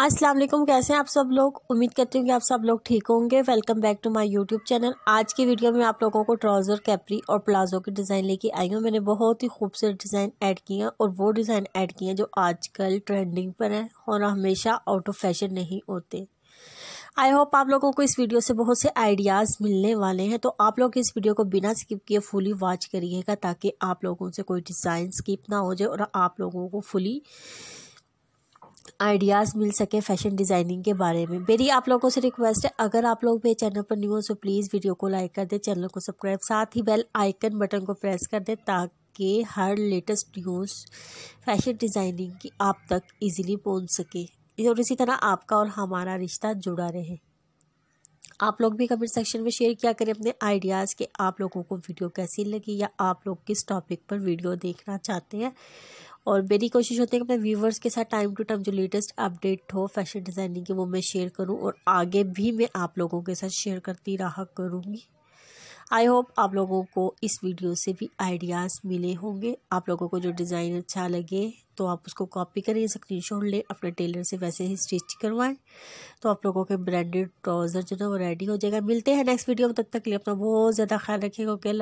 अस्सलाम वालेकुम कैसे हैं आप सब लोग उम्मीद करती हूँ कि आप सब लोग ठीक होंगे welcome back to my YouTube channel आज की वीडियो में आप लोगों को ट्राउज़र कैपरी और प्लाजो के डिज़ाइन लेके आई हूँ मैंने बहुत ही खूबसूरत डिज़ाइन ऐड किया हैं और वो डिज़ाइन ऐड किए हैं जो आजकल ट्रेंडिंग पर हैं और हमेशा आउट ऑफ फैशन नहीं होते आई होप आप लोगों को इस वीडियो से बहुत से आइडियाज़ मिलने वाले हैं तो आप लोग इस वीडियो को बिना स्किप किए फुली वॉच करिएगा ताकि आप लोगों से कोई डिज़ाइन स्किप ना हो जाए और आप लोगों को फुली आइडियाज़ मिल सके फैशन डिज़ाइनिंग के बारे में मेरी आप लोगों से रिक्वेस्ट है अगर आप लोग मेरे चैनल पर न्यू हो तो प्लीज़ वीडियो को लाइक कर दें चैनल को सब्सक्राइब साथ ही बेल आइकन बटन को प्रेस कर दें ताकि हर लेटेस्ट न्यूज़ फैशन डिज़ाइनिंग की आप तक ईजीली पहुँच सके और इसी तरह आपका और हमारा रिश्ता जुड़ा रहे आप लोग भी कमेंट सेक्शन में शेयर किया करें अपने आइडियाज़ के आप लोगों को वीडियो कैसी लगी या आप लोग किस टॉपिक पर वीडियो देखना चाहते हैं और मेरी कोशिश होती है कि मैं व्यूवर्स के साथ टाइम टू टाइम जो लेटेस्ट अपडेट हो फैशन डिज़ाइनिंग की वो मैं शेयर करूँ और आगे भी मैं आप लोगों के साथ शेयर करती रहा करूँगी आई होप आप लोगों को इस वीडियो से भी आइडियाज़ मिले होंगे आप लोगों को जो डिज़ाइन अच्छा लगे तो आप उसको कॉपी करें स्क्रीन शॉट लें अपने टेलर से वैसे ही स्टिच करवाएं तो आप लोगों के ब्रांडेड ट्राउज़र जो है वो रेडी हो जाएगा मिलते हैं नेक्स्ट वीडियो में तब तक के लिए अपना बहुत ज़्यादा ख्याल रखिएगा ओके